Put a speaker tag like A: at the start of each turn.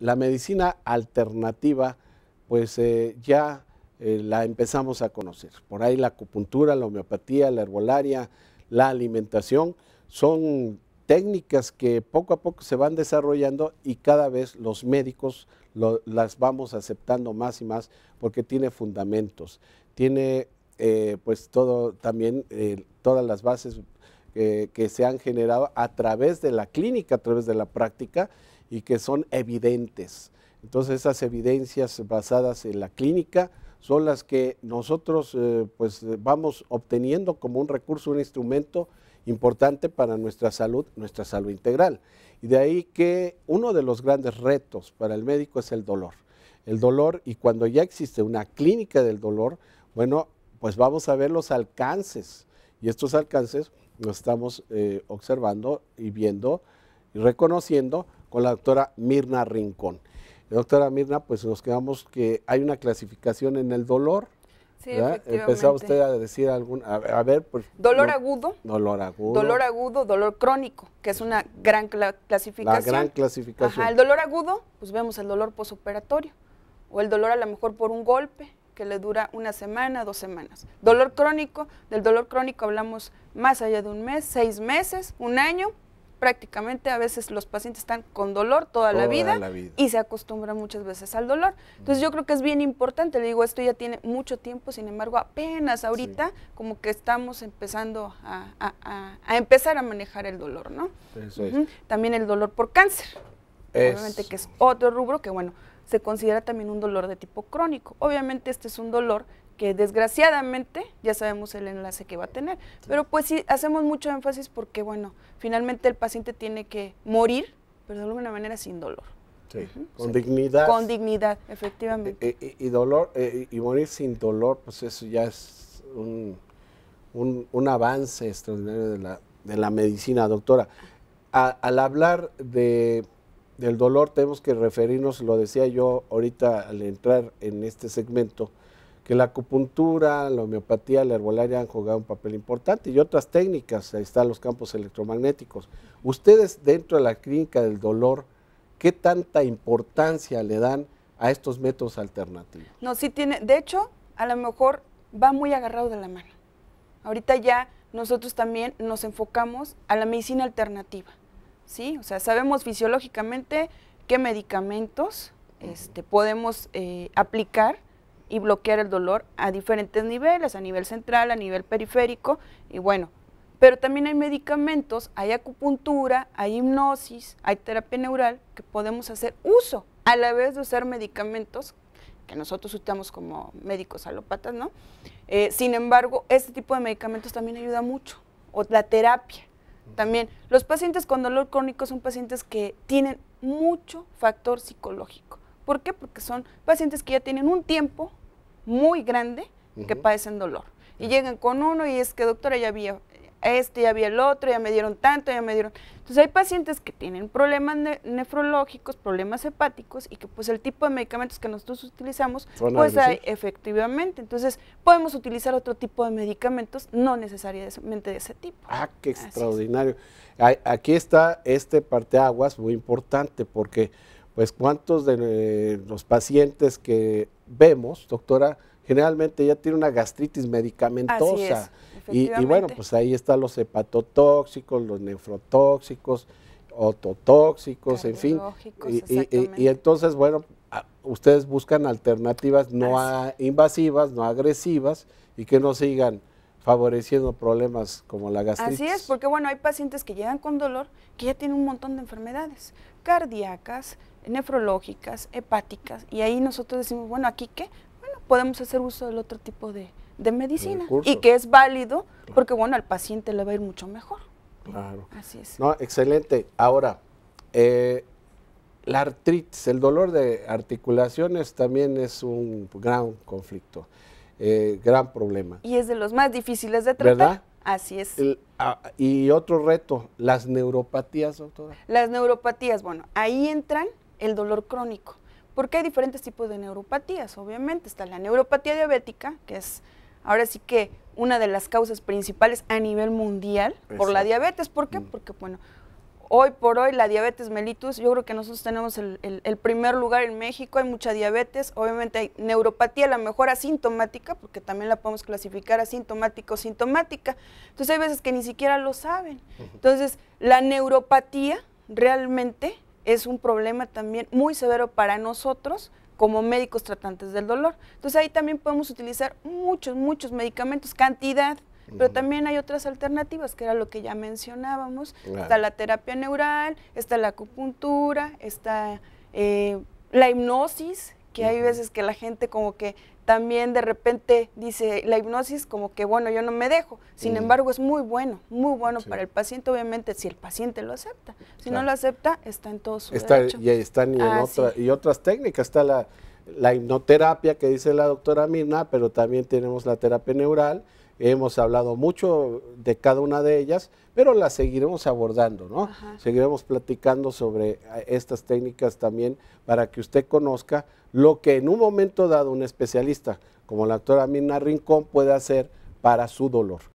A: la medicina alternativa, pues eh, ya eh, la empezamos a conocer. Por ahí la acupuntura, la homeopatía, la herbolaria, la alimentación, son técnicas que poco a poco se van desarrollando y cada vez los médicos las vamos aceptando más y más porque tiene fundamentos, tiene eh, pues todo también todas las bases que se han generado a través de la clínica, a través de la práctica y que son evidentes. Entonces esas evidencias basadas en la clínica son las que nosotros eh, pues vamos obteniendo como un recurso, un instrumento importante para nuestra salud, nuestra salud integral. Y de ahí que uno de los grandes retos para el médico es el dolor. El dolor y cuando ya existe una clínica del dolor, bueno, pues vamos a ver los alcances. Y estos alcances los estamos eh, observando y viendo y reconociendo con la doctora Mirna Rincón. doctora Mirna, pues nos quedamos que hay una clasificación en el dolor.
B: Sí, Empezaba usted a
A: decir algún, a, ver, pues, dolor agudo, dolor agudo, dolor
B: agudo, dolor crónico, que es una gran clasificación. La gran
A: clasificación. Ajá, el
B: dolor agudo, pues vemos el dolor posoperatorio o el dolor a lo mejor por un golpe que le dura una semana, dos semanas. Dolor crónico, del dolor crónico hablamos más allá de un mes, seis meses, un año, prácticamente a veces los pacientes están con dolor toda, la, vida y se acostumbran muchas veces al dolor. Entonces mm. yo creo que es bien importante, le digo, esto ya tiene mucho tiempo, sin embargo apenas ahorita como que estamos empezando a, empezar a manejar el dolor, ¿no? También el dolor por cáncer, obviamente que es otro rubro que bueno, se considera también un dolor de tipo crónico. Obviamente este es un dolor que desgraciadamente ya sabemos el enlace que va a tener. Pero pues sí, hacemos mucho énfasis porque, bueno, finalmente el paciente tiene que morir, pero de alguna manera sin dolor.
A: Sí, con dignidad. Con
B: dignidad, efectivamente.
A: Eh, eh, y, dolor, eh, y morir sin dolor, pues eso ya es un, avance extraordinario de la, medicina, doctora. al hablar de, del dolor, tenemos que referirnos, lo decía yo ahorita al entrar en este segmento, que la acupuntura, la homeopatía, la herbolaria han jugado un papel importante y otras técnicas, ahí están los campos electromagnéticos. Ustedes dentro de la clínica del dolor, ¿qué tanta importancia le dan a estos métodos alternativos?
B: No, sí tiene, de hecho, a lo mejor va muy agarrado de la mano. Ahorita ya nosotros también nos enfocamos a la medicina alternativa, ¿sí? O sea, sabemos fisiológicamente qué medicamentos este, podemos eh, aplicar y bloquear el dolor a diferentes niveles, a nivel central, a nivel periférico y bueno, pero también hay medicamentos, hay acupuntura, hay hipnosis, hay terapia neural que podemos hacer uso a la vez de usar medicamentos que nosotros usamos como médicos alópatas, ¿no? Eh, sin embargo, este tipo de medicamentos también ayuda mucho, o la terapia también. Los pacientes con dolor crónico son pacientes que tienen mucho factor psicológico. ¿Por qué? Porque son pacientes que ya tienen un tiempo muy grande que padecen dolor. Y llegan con uno y es que, doctora, ya había este, ya había el otro, ya me dieron tanto, ya me dieron... Entonces hay pacientes que tienen problemas nefrológicos, problemas hepáticos y que pues el tipo de medicamentos que nosotros utilizamos, pues hay, efectivamente. Entonces podemos utilizar otro tipo de medicamentos, no necesariamente de ese tipo.
A: Ah, qué extraordinario. Aquí está este aguas muy importante porque pues cuántos de eh, los pacientes que vemos, doctora, generalmente ella tiene una gastritis medicamentosa. y, bueno, pues ahí están los hepatotóxicos, los nefrotóxicos, ototóxicos, en fin. Y, entonces, bueno, ustedes buscan alternativas no invasivas, no agresivas y que no sigan favoreciendo problemas como la gastritis. Así es,
B: porque bueno, hay pacientes que llegan con dolor que ya tienen un montón de enfermedades cardíacas, nefrológicas, hepáticas, y ahí nosotros decimos, bueno, ¿aquí qué? Bueno, podemos hacer uso del otro tipo de, medicina y que es válido porque, bueno, al paciente le va a ir mucho mejor.
A: Claro. Así es. No, excelente. Ahora, eh, la artritis, el dolor de articulaciones también es un gran conflicto. Eh, gran problema. Y
B: es de los más difíciles de tratar. Así es.
A: y otro reto, las neuropatías, doctora.
B: Las neuropatías, bueno, ahí entran el dolor crónico, porque hay diferentes tipos de neuropatías, obviamente. Está la neuropatía diabética, que es ahora sí que una de las causas principales a nivel mundial por la diabetes. ¿Por qué? Mm. Porque, bueno, Hoy por hoy la diabetes mellitus, yo creo que nosotros tenemos el, primer lugar en México, hay mucha diabetes, obviamente hay neuropatía, la mejor asintomática, porque también la podemos clasificar asintomática o sintomática. Entonces hay veces que ni siquiera lo saben. Entonces la neuropatía realmente es un problema también muy severo para nosotros como médicos tratantes del dolor. Entonces ahí también podemos utilizar muchos, muchos medicamentos, cantidad, pero también hay otras alternativas, que era lo que ya mencionábamos. Está la terapia neural, está la acupuntura, está eh, la hipnosis, que hay veces que la gente como que también de repente dice la hipnosis como que bueno, yo no me dejo. Sin embargo, es muy bueno, muy bueno para el paciente, obviamente, si el paciente lo acepta. Si no lo acepta, está en todo su está, Y
A: están y, ah, y otras técnicas, está la, la hipnoterapia que dice la doctora Mirna, pero también tenemos la terapia neural, Hemos hablado mucho de cada una de ellas, pero las seguiremos abordando, ¿no? Seguiremos platicando sobre ah, estas técnicas también para que usted conozca lo que en un momento dado un especialista como la doctora Mina Rincón puede hacer para su dolor.